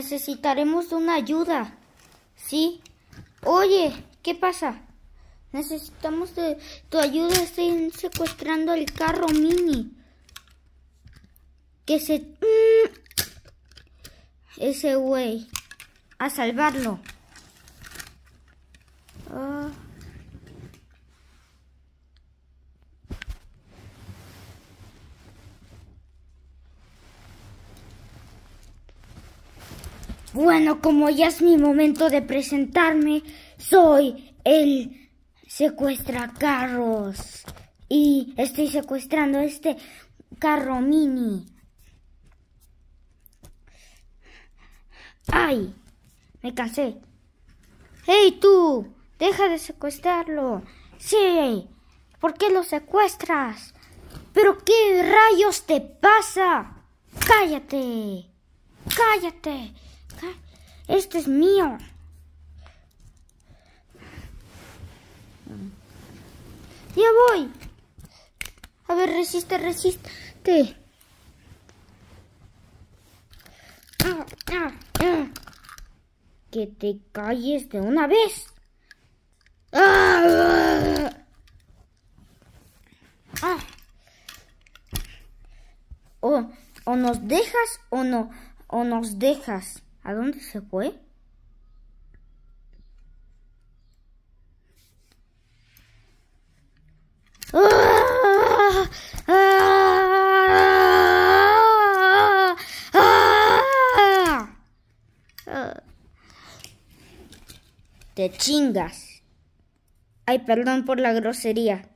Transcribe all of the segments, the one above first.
Necesitaremos una ayuda. Sí. Oye, ¿qué pasa? Necesitamos de tu ayuda. estén secuestrando el carro mini. Que se... Mm, ese güey. A salvarlo. Ah. Bueno, como ya es mi momento de presentarme, soy el secuestra carros y estoy secuestrando este carro mini. ¡Ay! Me cansé. ¡Hey tú! Deja de secuestrarlo. Sí. ¿Por qué lo secuestras? ¿Pero qué rayos te pasa? Cállate. Cállate. Ah, este es mío. Ya voy. A ver, resiste, resiste. Que te calles de una vez. Ah. O, o nos dejas o no, o nos dejas. ¿A dónde se fue? Te chingas. Ay, perdón por la grosería.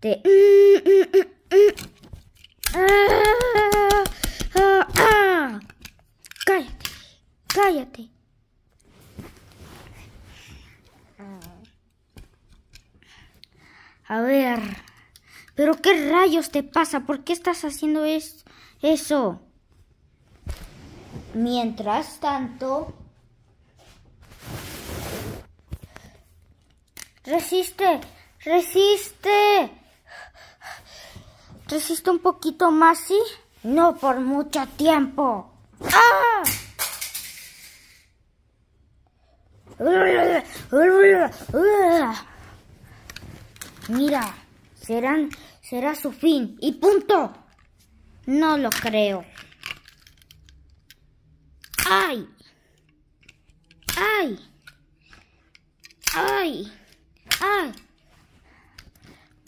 Te... cállate. A ver. ¿Pero qué rayos te pasa? ¿Por qué estás haciendo eso? Mientras tanto... Resiste, resiste. Resiste un poquito más, ¿sí? No por mucho tiempo. ¡Ah! Mira, serán, será su fin. Y punto. No lo creo. ¡Ay! ¡Ay! ¡Ay! ¡Ay!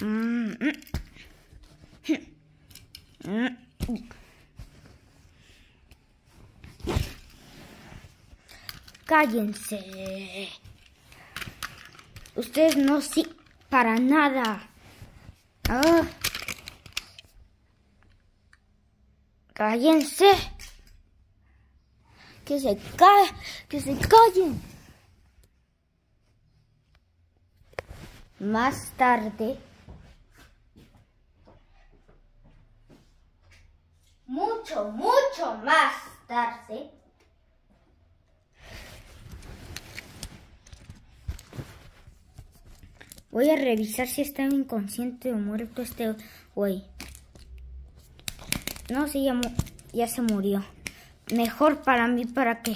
¡Mmm! Cállense. Ustedes no sí, para nada. Ah. Cállense. Que se ca que se callen. Más tarde. Mucho, mucho más tarde. Voy a revisar si está inconsciente o muerto este güey. No, se ya, ya se murió. Mejor para mí, para que,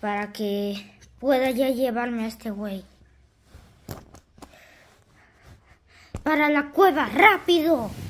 para que pueda ya llevarme a este güey. Para la cueva, rápido.